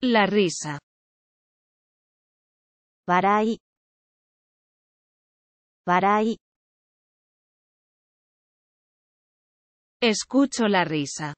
La risa. baray baray Escucho la risa.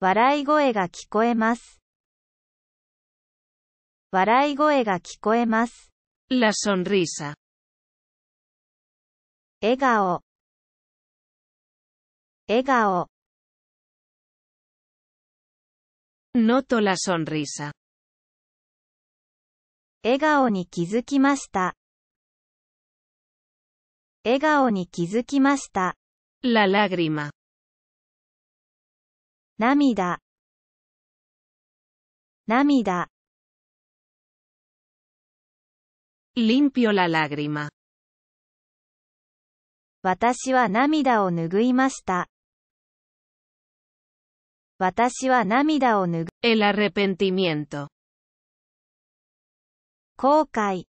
Barai goe ga kikoemas. Barai goe ga kikoemas. La sonrisa. Egao. Egao. Noto la sonrisa. 笑顔に気づきました。笑顔に気づきました。La lágrima. 涙。涙。Limpio la lágrima. 私は涙を拭いました。私は涙を拭う。El arrepentimiento。後悔。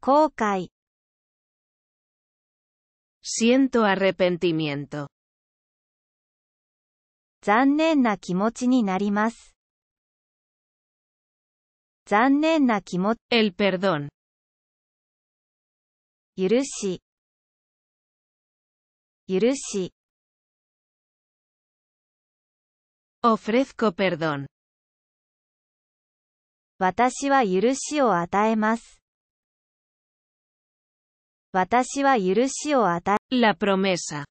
後悔。Siento arrepentimiento。残念な気持ちになります。残念な気持ち。El perdón。許し。許し。Ofrezco perdón. 私は許しを与えます。私は許しを与え、La promesa.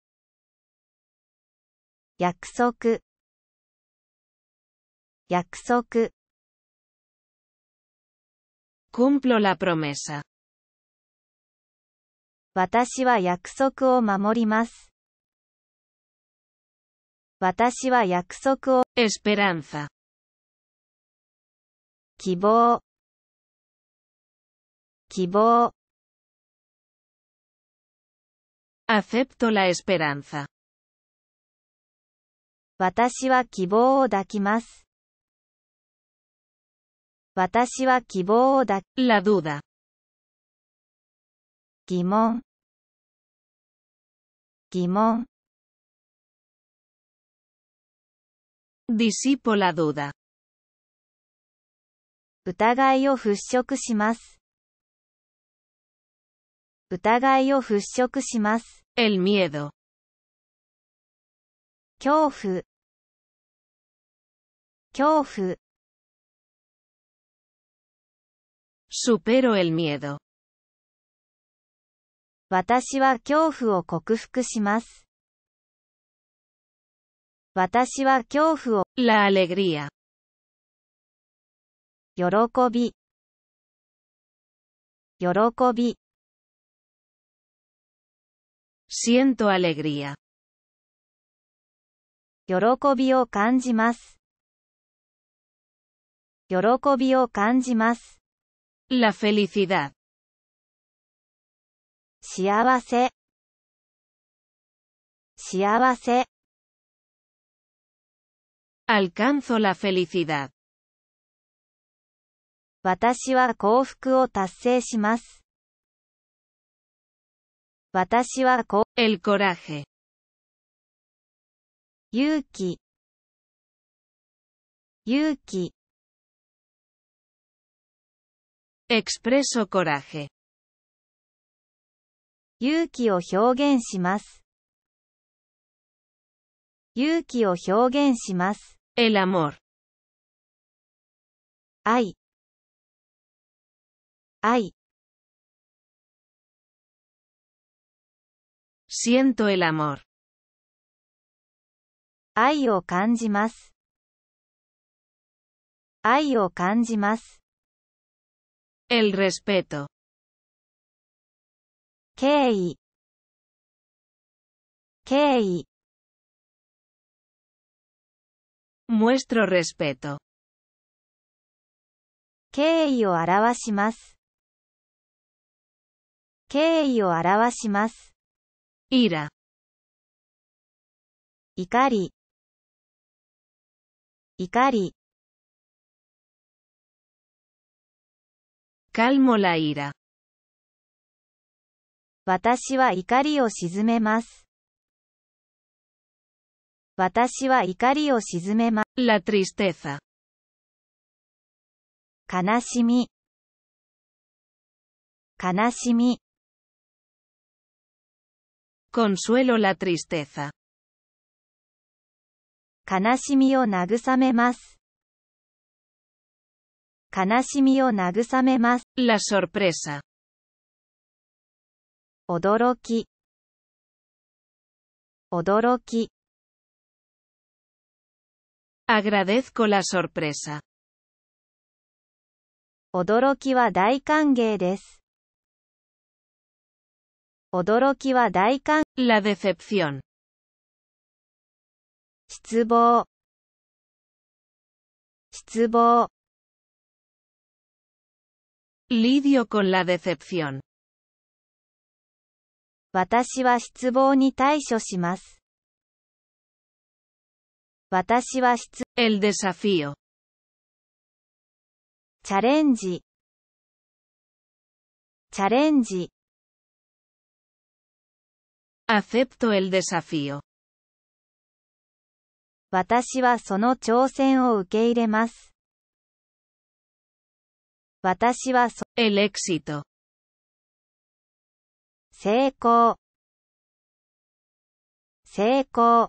約束。約束。Cumplo la promesa. 私は約束を守ります。私は約束を esperanza 希望希望 acepto la esperanza 私は希望を抱きます。私は希望を抱き、la duda 疑問疑問 Disipo la duda. 疑いを払拭します。疑いを払拭します。El miedo. 恐怖恐怖 Supero el miedo. 私は恐怖を克服します。私は恐怖を La alegría 喜び喜び Siento alegría 喜びを感じます。喜びを感じます。La felicidad 幸せ幸せ Alcanzo la felicidad. Batashiwa Kofkuo Tasseshimas. Batashiwa El coraje. Yuki. Yuki. Expreso coraje. Yuki o Shimas. Yuki o Shimas. El amor. Ay. Ay. Siento el amor. Ay o kanjimasu. Ay o kanjimasu. El respeto. Kei. Kei. Muestro respeto. 敬意を表します。敬意を表します。i r 怒り怒り calmo la ira 私は怒りを鎮めます。私は怒りを鎮めます。La tristeza. 悲しみ。悲しみ。Consuelo la tristeza. 悲しみを慰めます。悲しみを慰めます。La sorpresa. 驚き。驚き。Agradezco la sorpresa. 驚きは大歓迎です。驚きは大歓 La decepción. 失望。失望。Lidio con la decepción. 私は失望に対処します。私は質 El desafío チャレンジチャレンジ Acepto el desafío 私はその挑戦を受け入れます。私はそ、el éxito 成功成功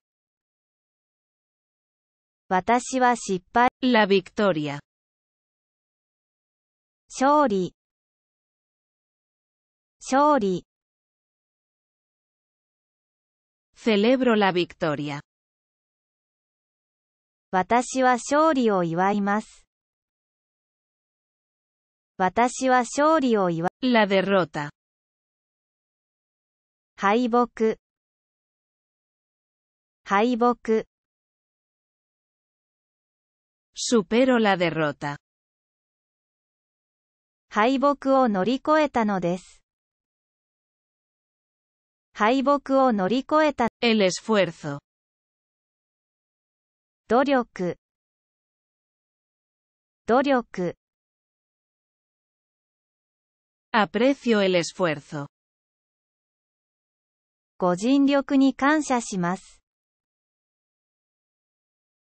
私は失敗。La victoria. 勝利。勝利。Celebro la victoria. 私は勝利を祝います。私は勝利を祝い。La derrota. 敗北。敗北。Supero la derrota. Haiboku o norikoeta no des. Haiboku o norikoeta. El esfuerzo. Doryoku. Doryoku. Aprecio el esfuerzo. Gojinryoku ni kansha shimasu.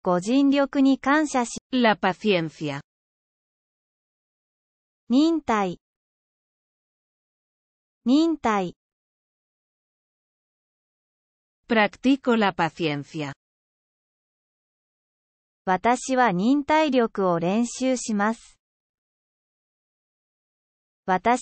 ご尽力に感謝し、la paciencia。忍耐、忍耐。practico la paciencia。私は忍耐力を練習します。私は